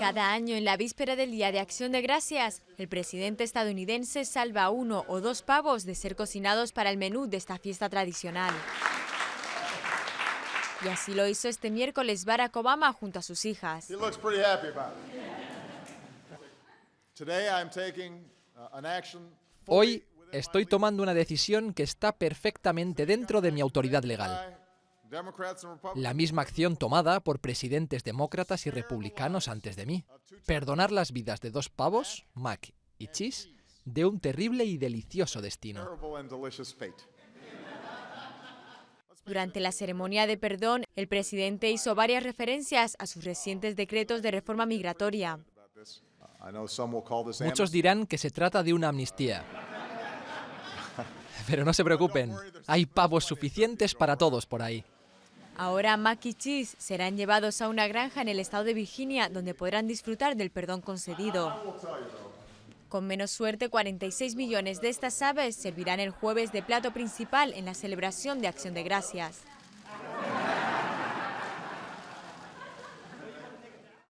Cada año, en la víspera del Día de Acción de Gracias, el presidente estadounidense salva uno o dos pavos de ser cocinados para el menú de esta fiesta tradicional. Y así lo hizo este miércoles Barack Obama junto a sus hijas. Uh, Hoy estoy tomando una decisión que está perfectamente dentro de mi autoridad legal. La misma acción tomada por presidentes demócratas y republicanos antes de mí. Perdonar las vidas de dos pavos, Mac y Cheese, de un terrible y delicioso destino. Durante la ceremonia de perdón, el presidente hizo varias referencias a sus recientes decretos de reforma migratoria. Muchos dirán que se trata de una amnistía. Pero no se preocupen, hay pavos suficientes para todos por ahí. Ahora Mac Cheese serán llevados a una granja en el estado de Virginia donde podrán disfrutar del perdón concedido. Con menos suerte, 46 millones de estas aves servirán el jueves de plato principal en la celebración de Acción de Gracias.